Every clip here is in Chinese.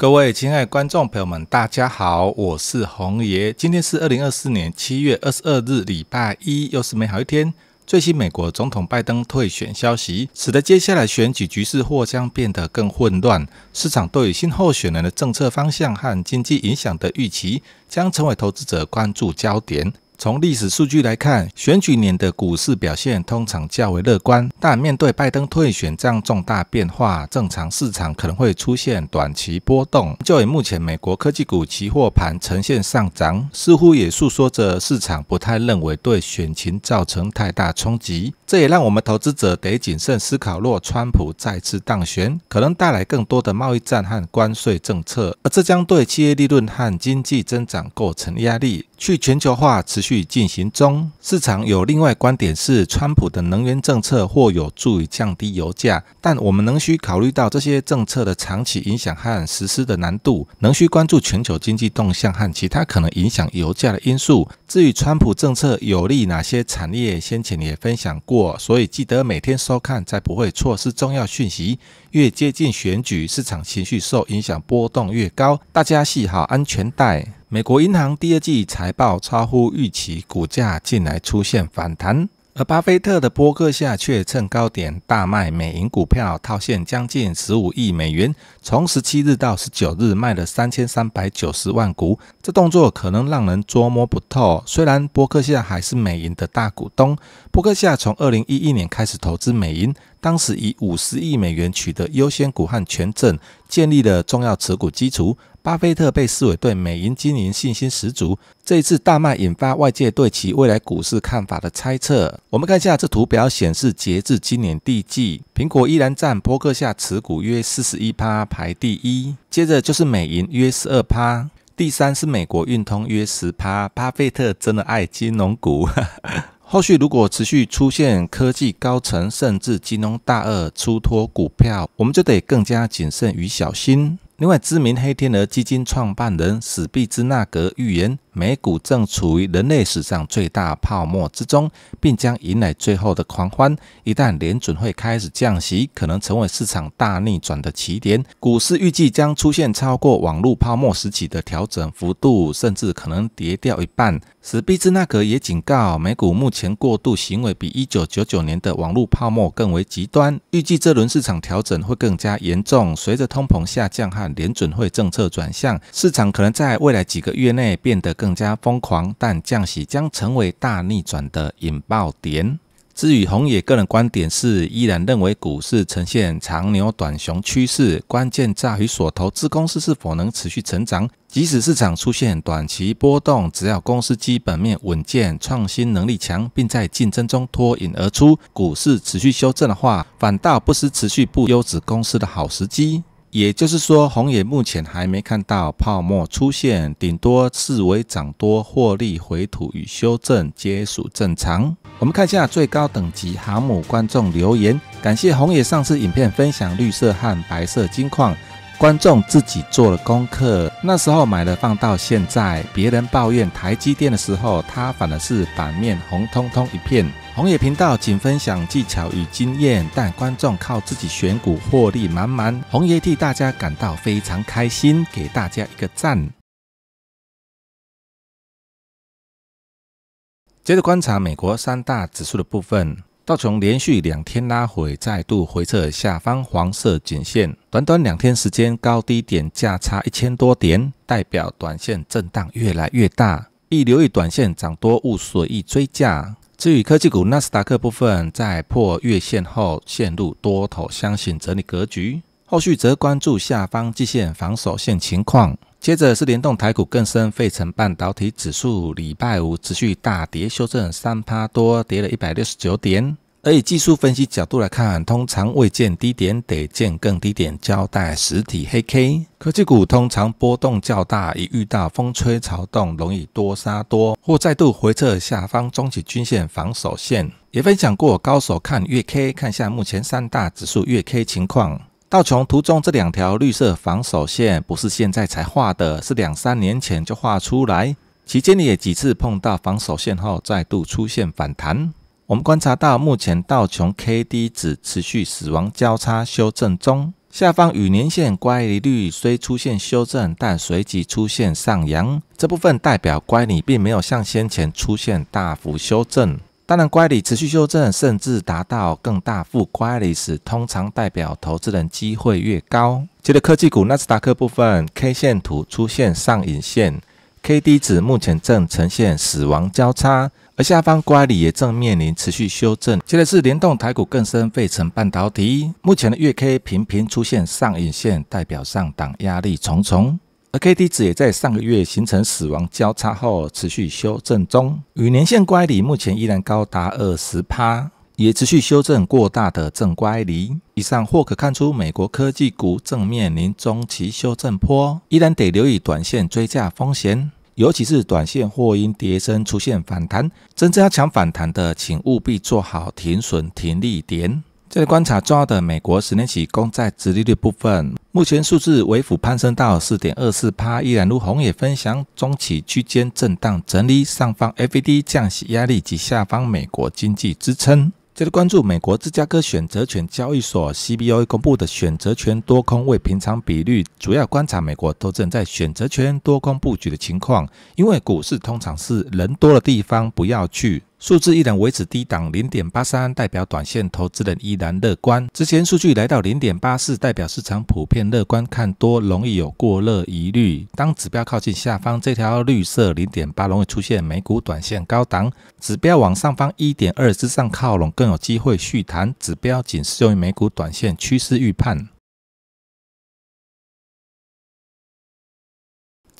各位亲爱观众朋友们，大家好，我是红爷。今天是二零二四年七月二十二日，礼拜一，又是美好一天。最新美国总统拜登退选消息，使得接下来选举局势或将变得更混乱。市场对新候选人的政策方向和经济影响的预期，将成为投资者关注焦点。从历史数据来看，选举年的股市表现通常较为乐观。但面对拜登退选这样重大变化，正常市场可能会出现短期波动。就以目前美国科技股期货盘呈现上涨，似乎也诉说着市场不太认为对选情造成太大冲击。这也让我们投资者得谨慎思考，若川普再次当选，可能带来更多的贸易战和关税政策，而这将对企业利润和经济增长构成压力。去全球化持续。去进行中，市场有另外观点是，川普的能源政策或有助于降低油价，但我们仍需考虑到这些政策的长期影响和实施的难度，仍需关注全球经济动向和其他可能影响油价的因素。至于川普政策有利哪些产业，先前也分享过，所以记得每天收看，再不会错失重要讯息。越接近选举，市场情绪受影响波动越高，大家系好安全带。美国银行第二季财报超乎预期，股价近来出现反弹。而巴菲特的波克夏却趁高点大卖美银股票套现将近十五亿美元，从十七日到十九日卖了三千三百九十万股。这动作可能让人捉摸不透。虽然伯克夏还是美银的大股东，伯克夏从二零一一年开始投资美银，当时以五十亿美元取得优先股和权证，建立了重要持股基础。巴菲特被视为对美银经营信心十足，这一次大卖引发外界对其未来股市看法的猜测。我们看一下这图表显示，截至今年第季，苹果依然占波克夏持股约四十一趴，排第一；接着就是美银约十二趴，第三是美国运通约十趴。巴菲特真的爱金融股。后续如果持续出现科技高层甚至金融大鳄出脱股票，我们就得更加谨慎与小心。另外，知名黑天鹅基金创办人史毕兹纳格预言。美股正处于人类史上最大泡沫之中，并将迎来最后的狂欢。一旦联准会开始降息，可能成为市场大逆转的起点。股市预计将出现超过网络泡沫时期的调整幅度，甚至可能跌掉一半。史毕兹纳格也警告，美股目前过度行为比1999年的网络泡沫更为极端，预计这轮市场调整会更加严重。随着通膨下降和联准会政策转向，市场可能在未来几个月内变得更。更加疯狂，但降息将成为大逆转的引爆点。至于红野个人观点是，依然认为股市呈现长牛短熊趋势，关键在于所投资公司是否能持续成长。即使市场出现短期波动，只要公司基本面稳健、创新能力强，并在竞争中脱颖而出，股市持续修正的话，反倒不失持续不优质公司的好时机。也就是说，红野目前还没看到泡沫出现，顶多视为涨多获利回吐与修正，皆属正常。我们看一下最高等级航母观众留言，感谢红野上次影片分享绿色和白色金矿，观众自己做了功课，那时候买了放到现在，别人抱怨台积电的时候，他反而是反面红彤彤一片。红野频道仅分享技巧与经验，但观众靠自己选股获利满满。红爷替大家感到非常开心，给大家一个赞。接着观察美国三大指数的部分，道琼连续两天拉回，再度回撤下方黄色颈线。短短两天时间，高低点价差一千多点，代表短线震荡越来越大。易留意短线涨多勿随意追价。至于科技股，纳斯达克部分在破月线后陷入多头相信整理格局，后续则关注下方季线防守线情况。接着是联动台股更深，费城半导体指数礼拜五持续大跌，修正三趴多，跌了一百六十九点。而以技术分析角度来看，通常未见低点，得见更低点交代实体黑 K。科技股通常波动较大，一遇到风吹草动，容易多杀多，或再度回撤下方中期均线防守线。也分享过高手看月 K，看下目前三大指数月 K 情况。道琼图中这两条绿色防守线，不是现在才画的，是两三年前就画出来，期间也几次碰到防守线后再度出现反弹。我们观察到，目前道琼 KD 指持续死亡交叉修正中，下方与年线乖离率虽出现修正，但随即出现上扬。这部分代表乖离并没有像先前出现大幅修正。当然，乖离持续修正，甚至达到更大幅乖离时，通常代表投资人机会越高。接着，科技股纳斯达克部分 K 线图出现上影线，KD 指目前正呈现死亡交叉。而下方乖离也正面临持续修正。接着是联动台股更深，费城半导体目前的月 K 频频出现上影线，代表上档压力重重。而 k d 值也在上个月形成死亡交叉后，持续修正中。与年线乖离目前依然高达二十趴，也持续修正过大的正乖离。以上或可看出，美国科技股正面临中期修正坡，依然得留意短线追价风险。尤其是短线或因跌升出现反弹，真正要抢反弹的，请务必做好停损停利点。再观察重要的美国十年期公债殖利率部分，目前数字微幅攀升到四点二四趴，依然如红野分享中期区间震荡整理，上方 FED 降息压力及下方美国经济支撑。接着关注美国芝加哥选择权交易所 c b o 公布的选择权多空未平仓比率，主要观察美国资人在选择权多空布局的情况，因为股市通常是人多的地方，不要去。数字依然维持低档零点八三，代表短线投资人依然乐观。之前数据来到零点八四，代表市场普遍乐观看多，容易有过热疑虑。当指标靠近下方这条绿色零点八，容易出现美股短线高档。指标往上方一点二之上靠拢，更有机会续弹。指标仅适用于美股短线趋势预判。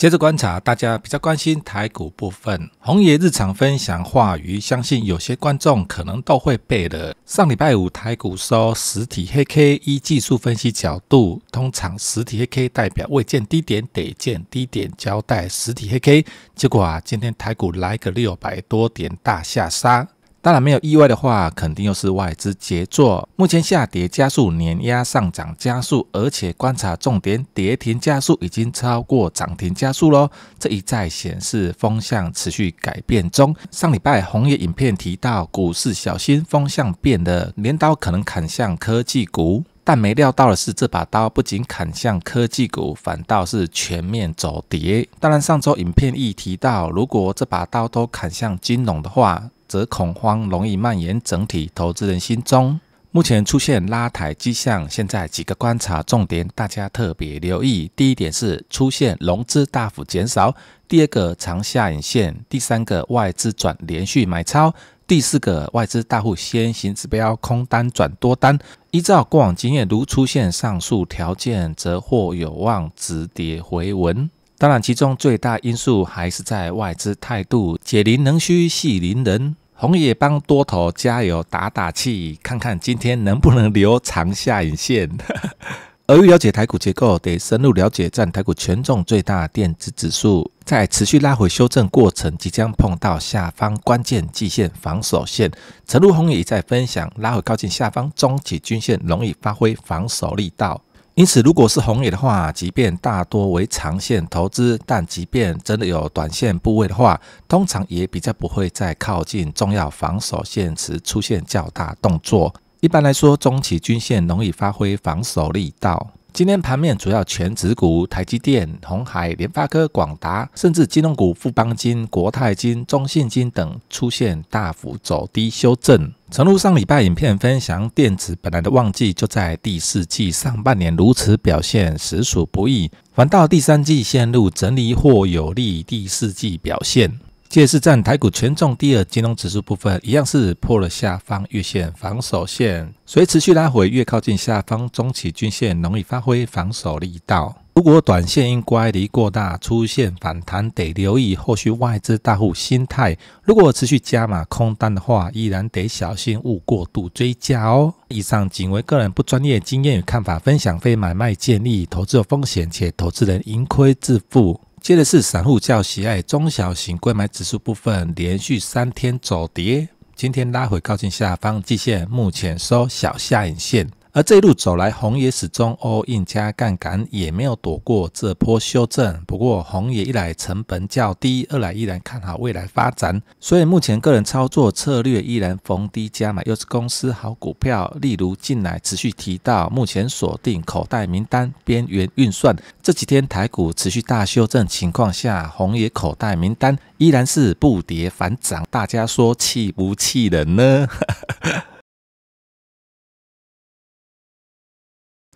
接着观察，大家比较关心台股部分。红爷日常分享话语，相信有些观众可能都会背的。上礼拜五台股收实体黑 K，以技术分析角度，通常实体黑 K 代表未见低点得见低点交代。实体黑 K，结果啊，今天台股来个六百多点大下杀。当然，没有意外的话，肯定又是外资杰作。目前下跌加速，碾压上涨加速，而且观察重点跌停加速已经超过涨停加速喽。这一再显示风向持续改变中。上礼拜红叶影片提到股市小心风向变了，镰刀可能砍向科技股，但没料到的是，这把刀不仅砍向科技股，反倒是全面走跌。当然，上周影片亦提到，如果这把刀都砍向金融的话。则恐慌容易蔓延整体投资人心中，目前出现拉抬迹象。现在几个观察重点，大家特别留意：第一点是出现融资大幅减少；第二个长下影线；第三个外资转连续买超；第四个外资大户先行指标空单转多单。依照过往经验，如出现上述条件，则或有望止跌回稳。当然，其中最大因素还是在外资态度。解铃能须系铃人。红野帮多头加油打打气，看看今天能不能留长下影线。而欲了解台股结构，得深入了解占台股权重最大电子指数，在持续拉回修正过程，即将碰到下方关键季线防守线。陈如红也在分享，拉回靠近下方中期均线，容易发挥防守力道。因此，如果是红野的话，即便大多为长线投资，但即便真的有短线部位的话，通常也比较不会在靠近重要防守线时出现较大动作。一般来说，中期均线容易发挥防守力道。今天盘面主要全指股台积电、红海、联发科、广达，甚至金融股富邦金、国泰金、中信金等出现大幅走低修正。诚如上礼拜影片分享，电子本来的旺季就在第四季上半年，如此表现实属不易，反倒第三季陷入整理或有利第四季表现。借势站台股权重第二，金融指数部分，一样是破了下方月线防守线，随持续拉回越靠近下方中期均线，容易发挥防守力道。如果短线因乖离过大出现反弹，得留意后续外资大户心态。如果持续加码空单的话，依然得小心勿过度追加哦。以上仅为个人不专业经验与看法分享，非买卖建议，投资有风险，且投资人盈亏自负。接着是散户较喜爱中小型贵买指数部分，连续三天走跌，今天拉回靠近下方，季线目前收小下影线。而这一路走来，红野始终 i 印加杠杆也没有躲过这波修正。不过，红野一来成本较低，二来依然看好未来发展，所以目前个人操作策略依然逢低加码，又是公司好股票，例如近来持续提到目前锁定口袋名单、边缘运算。这几天台股持续大修正情况下，红野口袋名单依然是不跌反涨，大家说气不气人呢？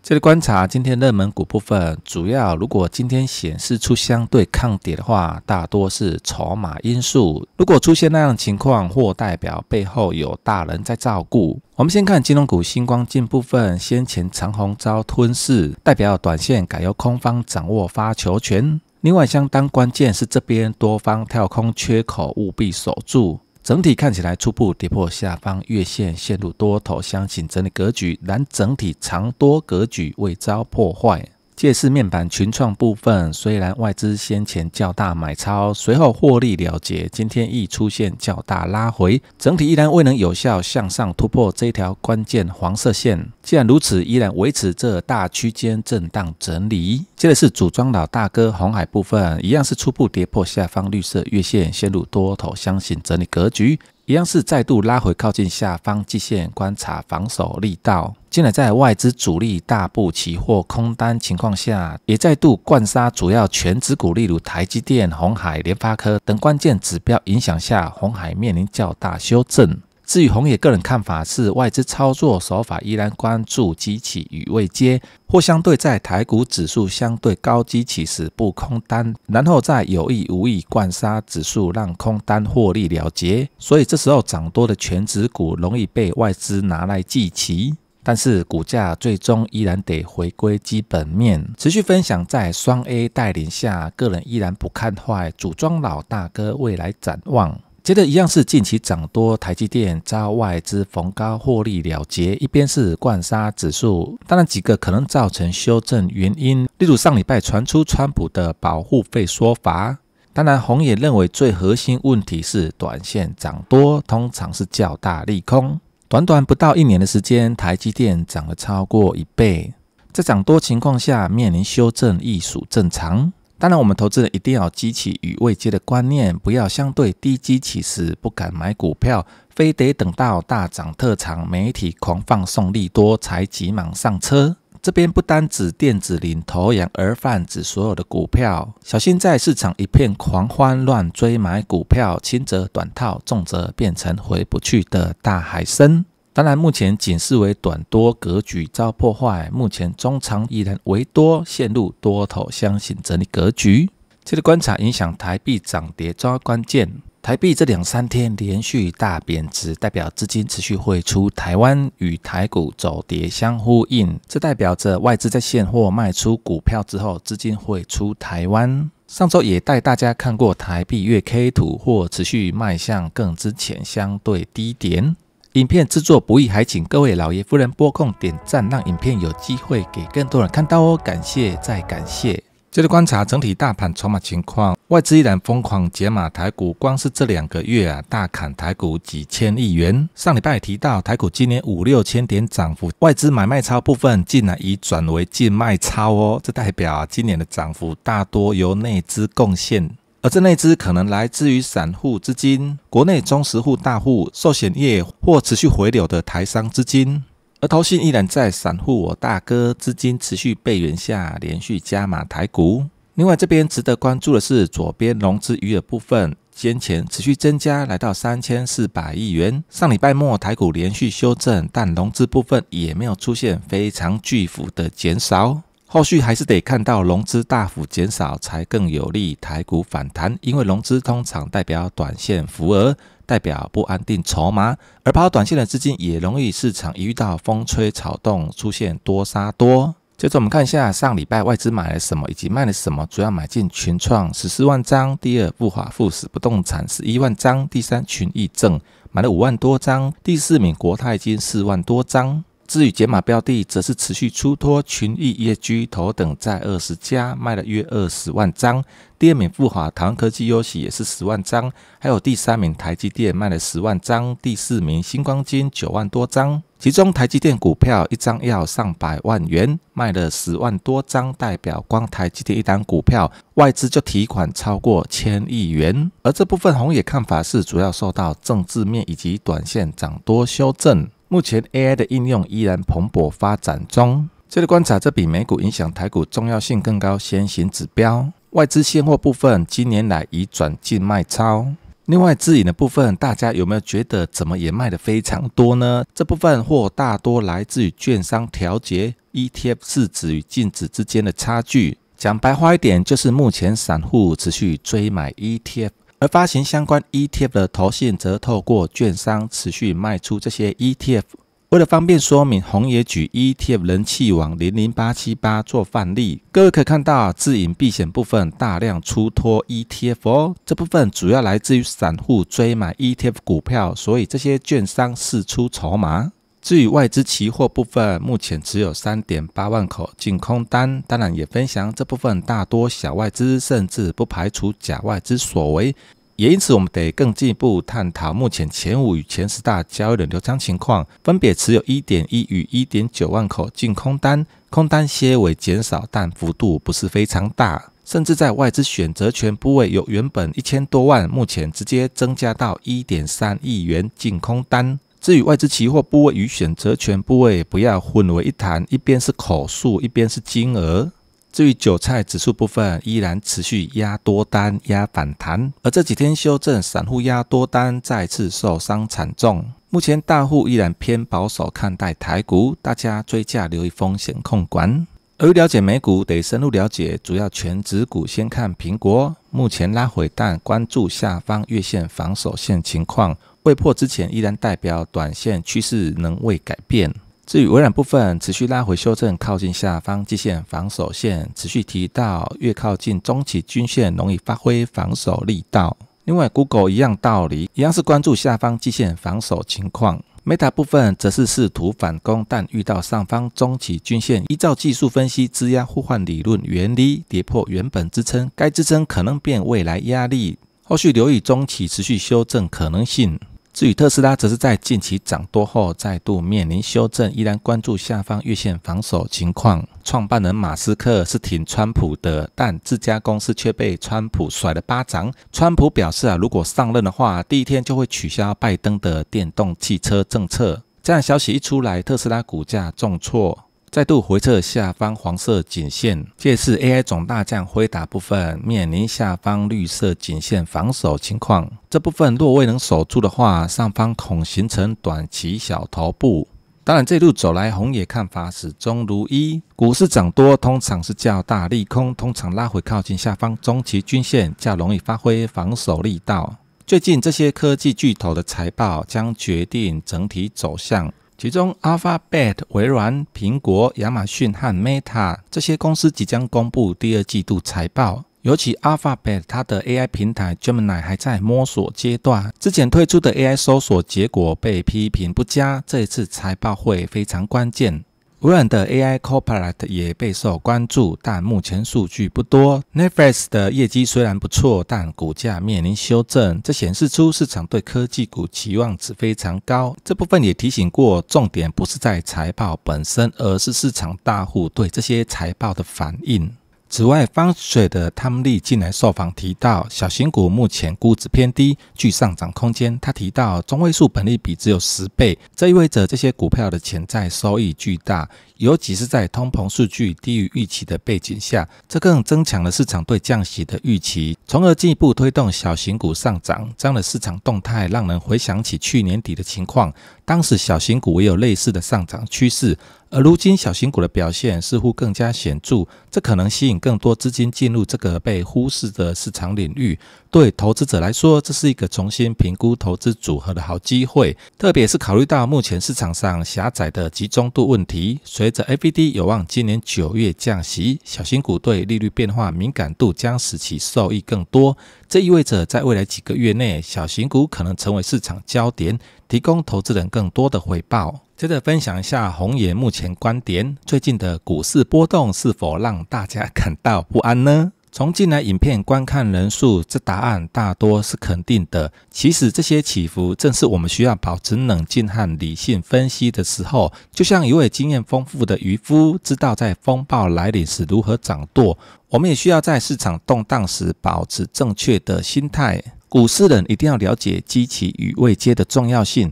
这里观察今天热门股部分，主要如果今天显示出相对抗跌的话，大多是筹码因素。如果出现那样情况，或代表背后有大人在照顾。我们先看金融股星光镜部分，先前长虹遭吞噬，代表短线改由空方掌握发球权。另外，相当关键是这边多方跳空缺口务必守住。整体看起来初步跌破下方月线，陷入多头箱型整理格局然整体长多格局未遭破坏。借势面板群创部分，虽然外资先前较大买超，随后获利了结，今天亦出现较大拉回，整体依然未能有效向上突破这条关键黄色线。既然如此，依然维持这大区间震荡整理。接着是组装老大哥红海部分，一样是初步跌破下方绿色月线，陷入多头箱型整理格局。一样是再度拉回靠近下方季线，观察防守力道。近来在外资主力大部期货空单情况下，也再度灌杀主要全指股，例如台积电、红海、联发科等关键指标影响下，红海面临较大修正。至于红野个人看法是，外资操作手法依然关注机起与未接，或相对在台股指数相对高机起时不空单，然后再有意无意灌杀指数让空单获利了结。所以这时候涨多的全指股容易被外资拿来祭起，但是股价最终依然得回归基本面。持续分享在双 A 带领下，个人依然不看坏，组装老大哥未来展望。接着一样是近期涨多，台积电遭外资逢高获利了结；一边是灌沙指数，当然几个可能造成修正原因，例如上礼拜传出川普的保护费说法。当然，红也认为最核心问题是短线涨多，通常是较大利空。短短不到一年的时间，台积电涨了超过一倍，在涨多情况下面临修正，亦属正常。当然，我们投资人一定要激起与未接的观念，不要相对低积起时不敢买股票，非得等到大涨特涨、媒体狂放送利多才急忙上车。这边不单指电子领头羊，而泛指所有的股票，小心在市场一片狂欢乱追买股票，轻则短套，重则变成回不去的大海参。当然，目前仅视为短多格局遭破坏，目前中长依然为多，陷入多头相信整理格局。接得观察影响台币涨跌抓关键，台币这两三天连续大贬值，代表资金持续汇出台湾，与台股走跌相呼应，这代表着外资在现货卖出股票之后，资金汇出台湾。上周也带大家看过台币月 K 图，或持续迈向更之前相对低点。影片制作不易，还请各位老爷夫人拨空点赞，让影片有机会给更多人看到哦，感谢再感谢。接着观察整体大盘筹码情况，外资依然疯狂解码台股，光是这两个月啊，大砍台股几千亿元。上礼拜提到台股今年五六千点涨幅，外资买卖超部分竟然已转为净卖超哦，这代表今年的涨幅大多由内资贡献。而这内资可能来自于散户资金、国内中实户大户、寿险业或持续回流的台商资金，而投信依然在散户我大哥资金持续备援下，连续加码台股。另外，这边值得关注的是，左边融资余额部分先前持续增加，来到三千四百亿元。上礼拜末台股连续修正，但融资部分也没有出现非常巨幅的减少。后续还是得看到融资大幅减少才更有利台股反弹，因为融资通常代表短线浮额，代表不安定筹码，而跑短线的资金也容易市场一遇到风吹草动出现多杀多。接着我们看一下上礼拜外资买了什么，以及卖了什么。主要买进群创十四万张，第二富华富士不动产十一万张，第三群益证买了五万多张，第四名国泰金四万多张。至于解码标的，则是持续出脱群益、业居头等在二十家卖了约二十万张，第二名富华、台湾科技优喜也是十万张，还有第三名台积电卖了十万张，第四名星光金九万多张。其中台积电股票一张要上百万元，卖了十万多张，代表光台积电一单股票外资就提款超过千亿元。而这部分红野看法是主要受到政治面以及短线涨多修正。目前 AI 的应用依然蓬勃发展中，这里观察这比美股影响台股重要性更高，先行指标外资现货部分，今年来已转进卖超。另外自营的部分，大家有没有觉得怎么也卖的非常多呢？这部分或大多来自于券商调节 ETF 市指与净值之间的差距。讲白话一点，就是目前散户持续追买 ETF。而发行相关 ETF 的投信则透过券商持续卖出这些 ETF。为了方便说明，红野举 ETF 人气王零零八七八做范例，各位可以看到自营避险部分大量出脱 ETF 哦，这部分主要来自于散户追买 ETF 股票，所以这些券商释出筹码。至于外资期货部分，目前持有3.8万口净空单，当然也分享这部分大多小外资，甚至不排除假外资所为，也因此我们得更进一步探讨目前前五与前十大交易的流仓情况，分别持有1.1与1.9万口净空单，空单些为减少，但幅度不是非常大，甚至在外资选择权部位由原本一千多万，目前直接增加到一点三亿元净空单。至于外资期货部位与选择权部位，不要混为一谈，一边是口述，一边是金额。至于韭菜指数部分，依然持续压多单压反弹，而这几天修正，散户压多单再次受伤惨重。目前大户依然偏保守看待台股，大家追价留意风险控管。而了解美股，得深入了解主要全指股，先看苹果，目前拉回但关注下方月线防守线情况。未破之前，依然代表短线趋势仍未改变。至于微软部分，持续拉回修正，靠近下方季线防守线，持续提到越靠近中期均线，容易发挥防守力道。另外，Google 一样道理，一样是关注下方季线防守情况。Meta 部分则是试图反攻，但遇到上方中期均线。依照技术分析质押互换理论原理，跌破原本支撑，该支撑可能变未来压力。后续留意中期持续修正可能性。至于特斯拉，则是在近期涨多后再度面临修正，依然关注下方月线防守情况。创办人马斯克是挺川普的，但自家公司却被川普甩了巴掌。川普表示啊，如果上任的话，第一天就会取消拜登的电动汽车政策。这样消息一出来，特斯拉股价重挫。再度回测下方黄色颈线，借势 AI 总大将挥打部分面临下方绿色颈线防守情况。这部分若未能守住的话，上方恐形成短期小头部。当然，这路走来红野看法始终如一：股市涨多通常是较大利空，通常拉回靠近下方中期均线较容易发挥防守力道。最近这些科技巨头的财报将决定整体走向。其中，Alphabet、微软、苹果、亚马逊和 Meta 这些公司即将公布第二季度财报。尤其 Alphabet，它的 AI 平台 Gemini 还在摸索阶段，之前推出的 AI 搜索结果被批评不佳，这一次财报会非常关键。微软的 AI Copilot 也备受关注，但目前数据不多。Netflix 的业绩虽然不错，但股价面临修正，这显示出市场对科技股期望值非常高。这部分也提醒过，重点不是在财报本身，而是市场大户对这些财报的反应。此外，方水的汤利近来受访提到，小型股目前估值偏低，具上涨空间。他提到，中位数本利比只有十倍，这意味着这些股票的潜在收益巨大，尤其是在通膨数据低于预期的背景下，这更增强了市场对降息的预期，从而进一步推动小型股上涨。这样的市场动态让人回想起去年底的情况。当时小型股也有类似的上涨趋势，而如今小型股的表现似乎更加显著，这可能吸引更多资金进入这个被忽视的市场领域。对投资者来说，这是一个重新评估投资组合的好机会，特别是考虑到目前市场上狭窄的集中度问题。随着 A P D 有望今年九月降息，小型股对利率变化敏感度将使其受益更多。这意味着，在未来几个月内，小型股可能成为市场焦点，提供投资人更多的回报。接着分享一下红岩目前观点，最近的股市波动是否让大家感到不安呢？从近来影片观看人数，这答案大多是肯定的。其实这些起伏正是我们需要保持冷静和理性分析的时候。就像一位经验丰富的渔夫，知道在风暴来临时如何掌舵，我们也需要在市场动荡时保持正确的心态。股市人一定要了解基期与未接的重要性。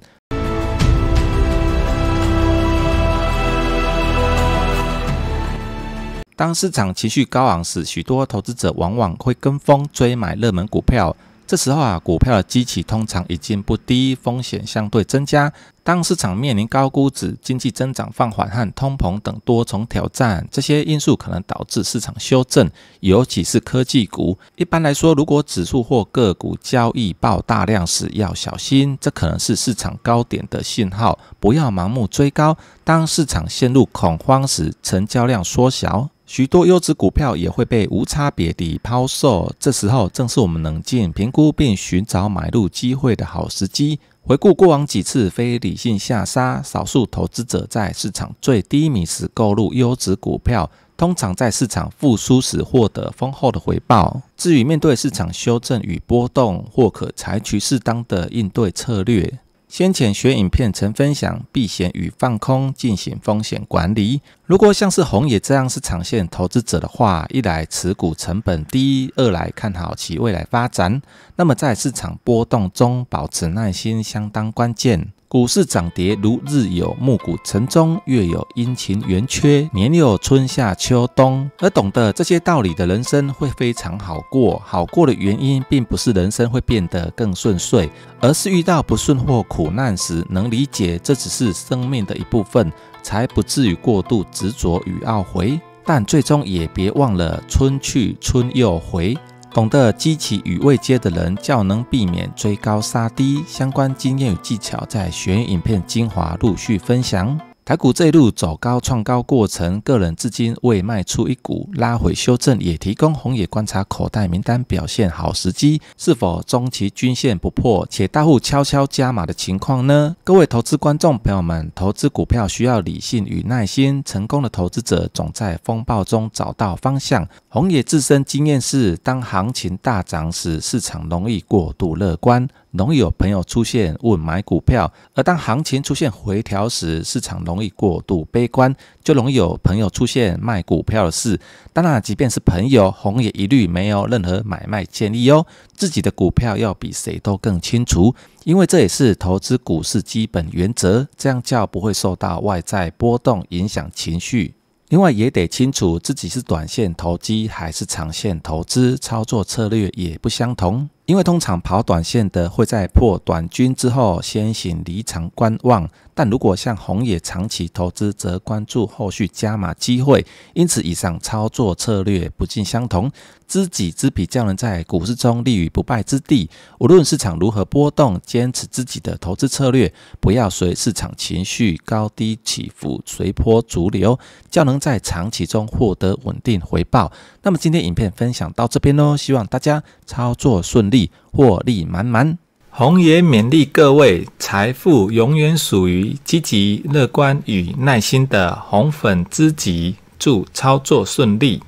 当市场情绪高昂时，许多投资者往往会跟风追买热门股票。这时候啊，股票的激起通常已经不低，风险相对增加。当市场面临高估值、经济增长放缓和通膨等多重挑战，这些因素可能导致市场修正，尤其是科技股。一般来说，如果指数或个股交易爆大量时，要小心，这可能是市场高点的信号，不要盲目追高。当市场陷入恐慌时，成交量缩小。许多优质股票也会被无差别地抛售，这时候正是我们冷静评估并寻找买入机会的好时机。回顾过往几次非理性下杀，少数投资者在市场最低迷时购入优质股票，通常在市场复苏时获得丰厚的回报。至于面对市场修正与波动，或可采取适当的应对策略。先前学影片曾分享避险与放空进行风险管理。如果像是红野这样是长线投资者的话，一来持股成本低，二来看好其未来发展，那么在市场波动中保持耐心相当关键。股市涨跌如日有暮，鼓晨钟；月有阴晴圆缺，年有春夏秋冬。而懂得这些道理的人生会非常好过。好过的原因，并不是人生会变得更顺遂，而是遇到不顺或苦难时，能理解这只是生命的一部分，才不至于过度执着与懊悔。但最终也别忘了，春去春又回。懂得激起与未接的人，较能避免追高杀低。相关经验与技巧，在学员影片精华陆续分享。台股这一路走高创高过程，个人至今未卖出一股，拉回修正也提供红野观察口袋名单表现好时机。是否中期均线不破且大户悄悄加码的情况呢？各位投资观众朋友们，投资股票需要理性与耐心，成功的投资者总在风暴中找到方向。红野自身经验是，当行情大涨时，市场容易过度乐观。容易有朋友出现问买股票，而当行情出现回调时，市场容易过度悲观，就容易有朋友出现卖股票的事。当然，即便是朋友，红也一律没有任何买卖建议哦。自己的股票要比谁都更清楚，因为这也是投资股市基本原则。这样叫不会受到外在波动影响情绪。另外，也得清楚自己是短线投机还是长线投资，操作策略也不相同。因为通常跑短线的会在破短均之后先行离场观望。但如果像红野长期投资，则关注后续加码机会。因此，以上操作策略不尽相同。知己知彼，较能在股市中立于不败之地。无论市场如何波动，坚持自己的投资策略，不要随市场情绪高低起伏，随波逐流，较能在长期中获得稳定回报。那么，今天影片分享到这边喽，希望大家操作顺利，获利满满。红爷勉励各位，财富永远属于积极、乐观与耐心的红粉知己，祝操作顺利。